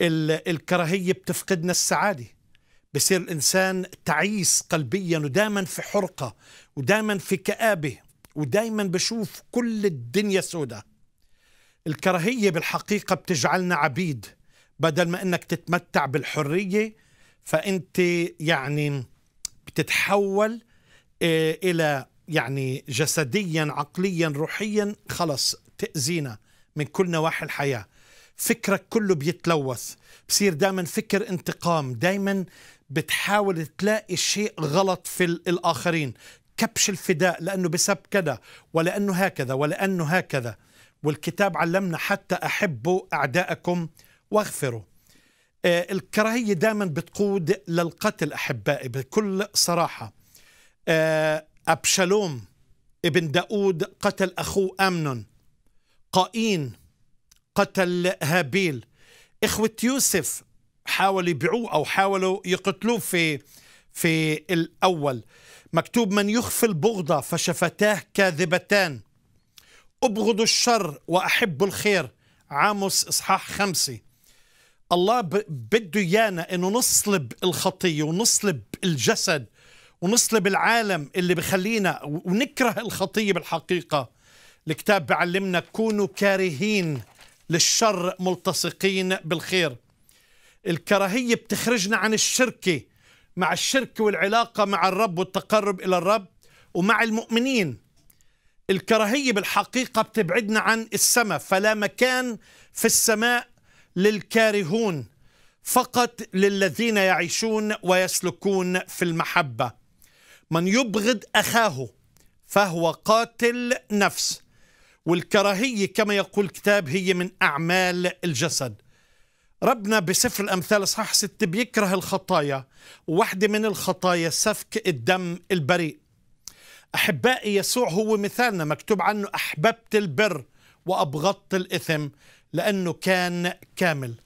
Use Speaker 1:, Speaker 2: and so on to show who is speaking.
Speaker 1: الكراهية بتفقدنا السعادة بصير الإنسان تعيس قلبيا ودائما في حرقة ودائما في كآبة ودائما بشوف كل الدنيا سوداء الكراهية بالحقيقة بتجعلنا عبيد بدل ما أنك تتمتع بالحرية فأنت يعني بتتحول آه، إلى يعني جسديا عقليا روحيا خلص تأذينا من كل نواحي الحياة فكرك كله بيتلوث بصير دائما فكر انتقام دائما بتحاول تلاقي شيء غلط في الآخرين كبش الفداء لأنه بسبب كذا ولأنه هكذا ولأنه هكذا والكتاب علمنا حتى أحبوا أعداءكم واغفروا آه، الكراهية دائما بتقود للقتل أحبائي بكل صراحة أبشلوم آه، أبشالوم ابن داود قتل أخوه أمنون قائين قتل هابيل إخوة يوسف حاولوا يبيعوه أو حاولوا يقتلوه في في الأول مكتوب من يخفي البغضة فشفتاه كاذبتان أبغض الشر وأحب الخير عاموس إصحاح خمسة الله بده إيانا إنه نصلب الخطية ونصلب الجسد ونصلب العالم اللي بخلينا ونكره الخطية بالحقيقة الكتاب بعلمنا كونوا كارهين للشر ملتصقين بالخير الكراهية بتخرجنا عن الشركة مع الشركة والعلاقة مع الرب والتقرب إلى الرب ومع المؤمنين الكراهية بالحقيقة بتبعدنا عن السماء فلا مكان في السماء للكارهون فقط للذين يعيشون ويسلكون في المحبة من يبغض أخاه فهو قاتل نفس والكراهية كما يقول الكتاب هي من أعمال الجسد ربنا بسفر الأمثال صح ستة بيكره الخطايا واحدة من الخطايا سفك الدم البريء أحبائي يسوع هو مثالنا مكتوب عنه أحببت البر وأبغضت الإثم لأنه كان كامل